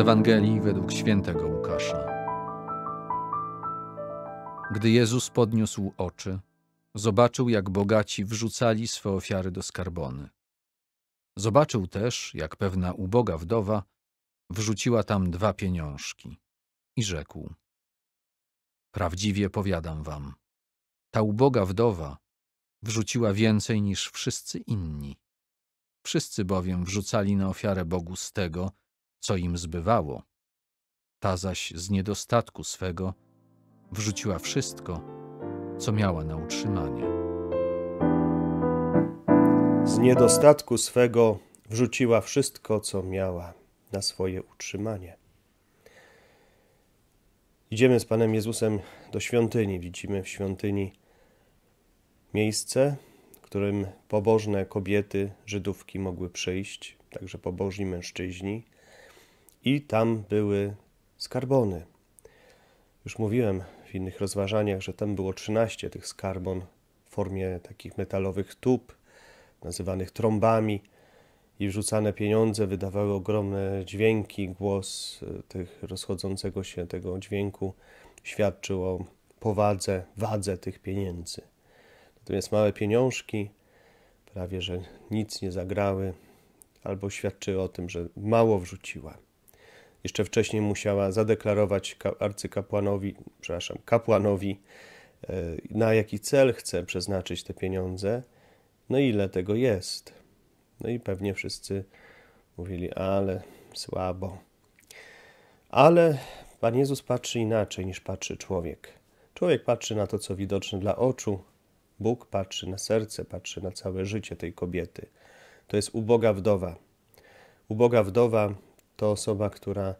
Ewangelii według świętego Łukasza. Gdy Jezus podniósł oczy, zobaczył, jak bogaci wrzucali swe ofiary do skarbony. Zobaczył też, jak pewna uboga wdowa wrzuciła tam dwa pieniążki i rzekł: Prawdziwie powiadam wam, ta uboga wdowa wrzuciła więcej niż wszyscy inni. Wszyscy bowiem wrzucali na ofiarę Bogu z tego, co im zbywało. Ta zaś z niedostatku swego wrzuciła wszystko, co miała na utrzymanie. Z niedostatku swego wrzuciła wszystko, co miała na swoje utrzymanie. Idziemy z Panem Jezusem do świątyni. Widzimy w świątyni miejsce, w którym pobożne kobiety, Żydówki mogły przyjść, także pobożni mężczyźni i tam były skarbony. Już mówiłem w innych rozważaniach, że tam było 13 tych skarbon w formie takich metalowych tub, nazywanych trąbami, i wrzucane pieniądze wydawały ogromne dźwięki. Głos y, tych rozchodzącego się tego dźwięku świadczył o powadze, wadze tych pieniędzy. Natomiast małe pieniążki prawie że nic nie zagrały, albo świadczyły o tym, że mało wrzuciła. Jeszcze wcześniej musiała zadeklarować arcykapłanowi, przepraszam, kapłanowi, e, na jaki cel chce przeznaczyć te pieniądze, no i ile tego jest. No i pewnie wszyscy mówili, ale słabo. Ale Pan Jezus patrzy inaczej niż patrzy człowiek. Człowiek patrzy na to, co widoczne dla oczu, Bóg patrzy na serce, patrzy na całe życie tej kobiety. To jest uboga wdowa. Uboga wdowa to osoba, która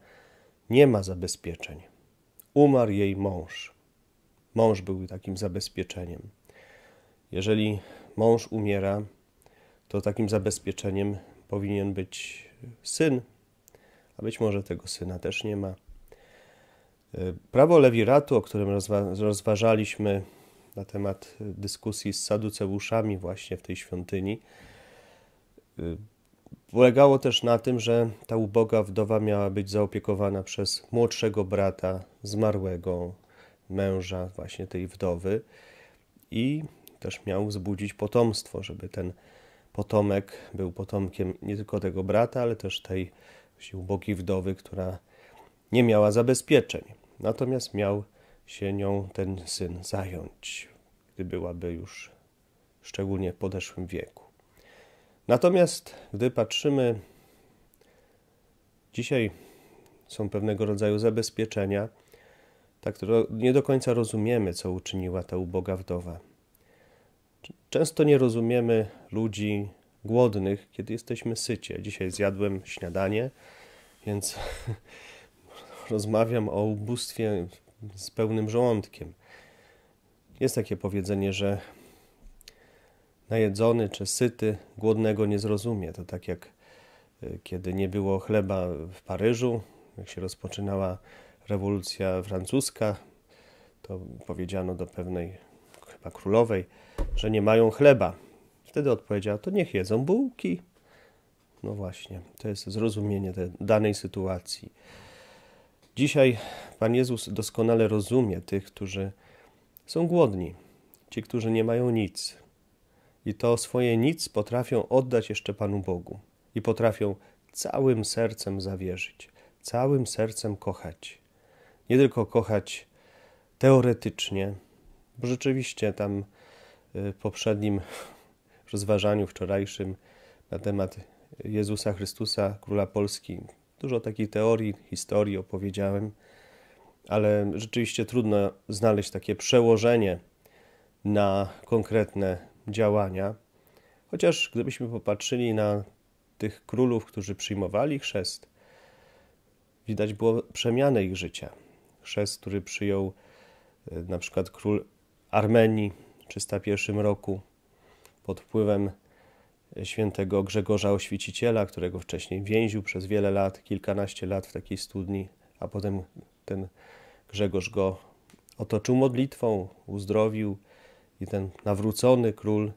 nie ma zabezpieczeń. Umarł jej mąż. Mąż był takim zabezpieczeniem. Jeżeli mąż umiera, to takim zabezpieczeniem powinien być syn, a być może tego syna też nie ma. E, prawo lewiratu, o którym rozwa rozważaliśmy na temat dyskusji z saduceuszami właśnie w tej świątyni, e, Polegało też na tym, że ta uboga wdowa miała być zaopiekowana przez młodszego brata zmarłego męża właśnie tej wdowy i też miał wzbudzić potomstwo, żeby ten potomek był potomkiem nie tylko tego brata, ale też tej ubogiej wdowy, która nie miała zabezpieczeń. Natomiast miał się nią ten syn zająć, gdy byłaby już szczególnie w podeszłym wieku. Natomiast gdy patrzymy, dzisiaj są pewnego rodzaju zabezpieczenia, tak nie do końca rozumiemy, co uczyniła ta uboga wdowa. Często nie rozumiemy ludzi głodnych, kiedy jesteśmy sycie. Dzisiaj zjadłem śniadanie, więc rozmawiam o ubóstwie z pełnym żołądkiem. Jest takie powiedzenie, że najedzony czy syty głodnego nie zrozumie. To tak jak y, kiedy nie było chleba w Paryżu, jak się rozpoczynała rewolucja francuska, to powiedziano do pewnej chyba królowej, że nie mają chleba. Wtedy odpowiedziała, to niech jedzą bułki. No właśnie, to jest zrozumienie danej sytuacji. Dzisiaj Pan Jezus doskonale rozumie tych, którzy są głodni, ci, którzy nie mają nic, i to swoje nic potrafią oddać jeszcze Panu Bogu i potrafią całym sercem zawierzyć, całym sercem kochać. Nie tylko kochać teoretycznie, bo rzeczywiście tam y, w poprzednim rozważaniu wczorajszym na temat Jezusa Chrystusa, Króla Polski, dużo takiej teorii, historii opowiedziałem, ale rzeczywiście trudno znaleźć takie przełożenie na konkretne działania. Chociaż gdybyśmy popatrzyli na tych królów, którzy przyjmowali chrzest, widać było przemianę ich życia. Chrzest, który przyjął e, na przykład król Armenii w 301 roku pod wpływem e, świętego Grzegorza Oświeciciela, którego wcześniej więził przez wiele lat, kilkanaście lat w takiej studni, a potem ten Grzegorz go otoczył modlitwą, uzdrowił, i ten nawrócony król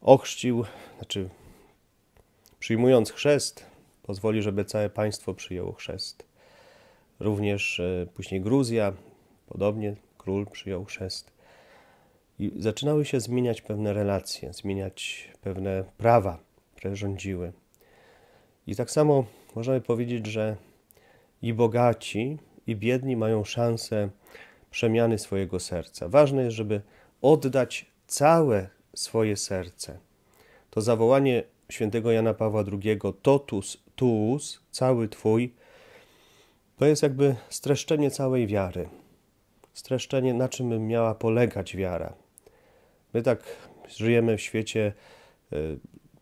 ochrzcił, znaczy przyjmując chrzest, pozwoli, żeby całe państwo przyjęło chrzest. Również e, później Gruzja, podobnie król przyjął chrzest. I zaczynały się zmieniać pewne relacje, zmieniać pewne prawa, które rządziły. I tak samo możemy powiedzieć, że i bogaci, i biedni mają szansę przemiany swojego serca. Ważne jest, żeby oddać całe swoje serce. To zawołanie świętego Jana Pawła II, totus tuus, cały Twój, to jest jakby streszczenie całej wiary. Streszczenie, na czym miała polegać wiara. My tak żyjemy w świecie e,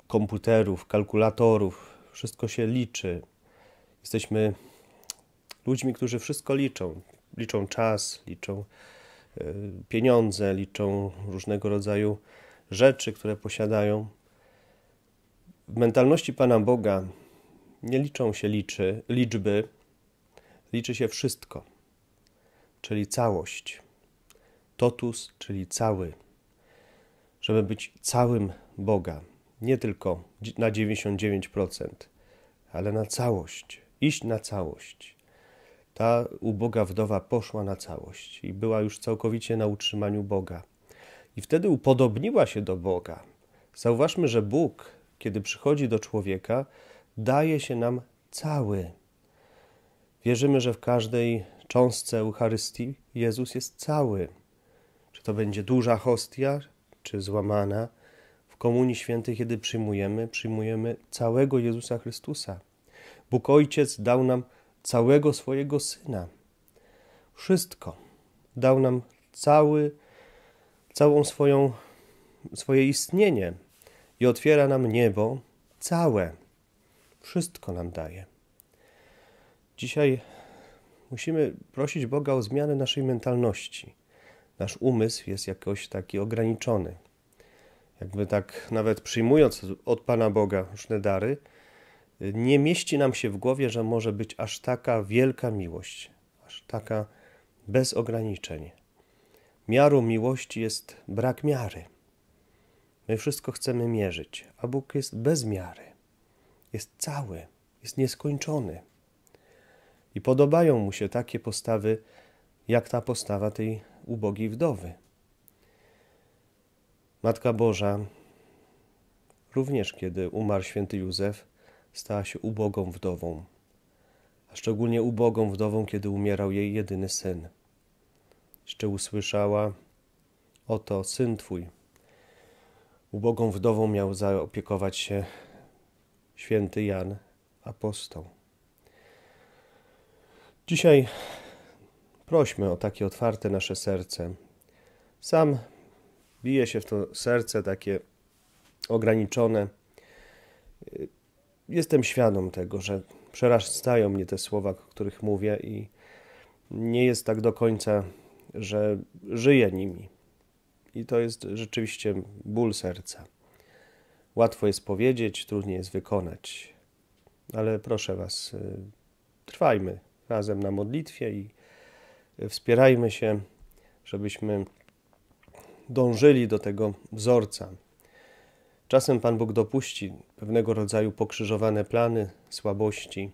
komputerów, kalkulatorów, wszystko się liczy. Jesteśmy ludźmi, którzy wszystko liczą. Liczą czas, liczą Y, pieniądze, liczą różnego rodzaju rzeczy, które posiadają. W mentalności Pana Boga nie liczą się liczy, liczby, liczy się wszystko, czyli całość. Totus, czyli cały. Żeby być całym Boga, nie tylko na 99%, ale na całość. Iść na całość. Ta uboga wdowa poszła na całość i była już całkowicie na utrzymaniu Boga. I wtedy upodobniła się do Boga. Zauważmy, że Bóg, kiedy przychodzi do człowieka, daje się nam cały. Wierzymy, że w każdej cząstce Eucharystii Jezus jest cały. Czy to będzie duża hostia, czy złamana, w Komunii Świętej, kiedy przyjmujemy, przyjmujemy całego Jezusa Chrystusa. Bóg Ojciec dał nam całego swojego Syna. Wszystko. Dał nam cały, całą swoją, swoje istnienie i otwiera nam niebo całe. Wszystko nam daje. Dzisiaj musimy prosić Boga o zmianę naszej mentalności. Nasz umysł jest jakoś taki ograniczony. Jakby tak, nawet przyjmując od Pana Boga różne dary, nie mieści nam się w głowie, że może być aż taka wielka miłość, aż taka bez ograniczeń. Miarą miłości jest brak miary. My wszystko chcemy mierzyć, a Bóg jest bez miary. Jest cały, jest nieskończony. I podobają mu się takie postawy, jak ta postawa tej ubogiej wdowy. Matka Boża, również kiedy umarł święty Józef, stała się ubogą wdową, a szczególnie ubogą wdową, kiedy umierał jej jedyny syn. Jeszcze usłyszała: Oto syn twój. Ubogą wdową miał zaopiekować się święty Jan apostoł. Dzisiaj prośmy o takie otwarte nasze serce. Sam bije się w to serce takie ograniczone jestem świadom tego, że przerastają mnie te słowa, o których mówię, i nie jest tak do końca, że żyję nimi. I to jest rzeczywiście ból serca. Łatwo jest powiedzieć, trudniej jest wykonać. Ale proszę Was, y, trwajmy razem na modlitwie i wspierajmy się, żebyśmy dążyli do tego wzorca, Czasem Pan Bóg dopuści pewnego rodzaju pokrzyżowane plany, słabości.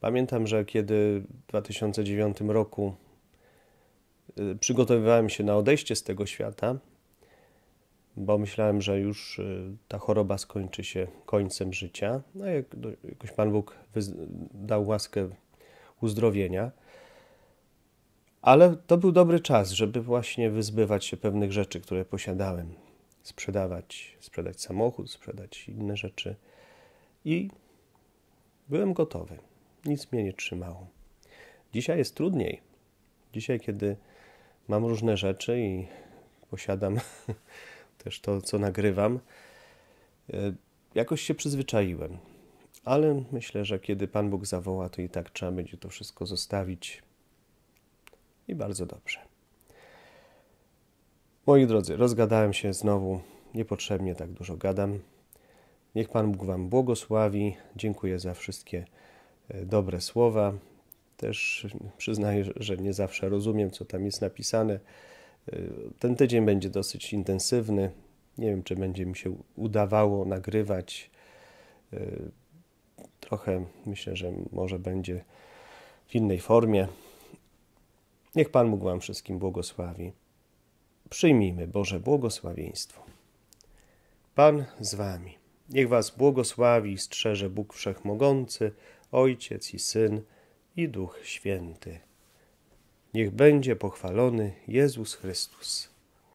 Pamiętam, że kiedy w 2009 roku y, przygotowywałem się na odejście z tego świata, bo myślałem, że już y, ta choroba skończy się końcem życia. No jak, jakoś Pan Bóg dał łaskę uzdrowienia. Ale to był dobry czas, żeby właśnie wyzbywać się pewnych rzeczy, które posiadałem sprzedawać, sprzedać samochód, sprzedać inne rzeczy. I byłem gotowy. Nic mnie nie trzymało. Dzisiaj jest trudniej. Dzisiaj, kiedy mam różne rzeczy i posiadam też to, co nagrywam, e, jakoś się przyzwyczaiłem. Ale myślę, że kiedy Pan Bóg zawoła, to i tak trzeba będzie to wszystko zostawić. I bardzo dobrze. Moi drodzy, rozgadałem się znowu, niepotrzebnie tak dużo gadam. Niech Pan Bóg Wam błogosławi. Dziękuję za wszystkie e, dobre słowa. Też przyznaję, że nie zawsze rozumiem, co tam jest napisane. E, ten tydzień będzie dosyć intensywny. Nie wiem, czy będzie mi się udawało nagrywać. E, trochę myślę, że może będzie w innej formie. Niech Pan Bóg Wam wszystkim błogosławi. Przyjmijmy Boże błogosławieństwo. Pan z wami. Niech was błogosławi i strzeże Bóg Wszechmogący, Ojciec i Syn i Duch Święty. Niech będzie pochwalony Jezus Chrystus.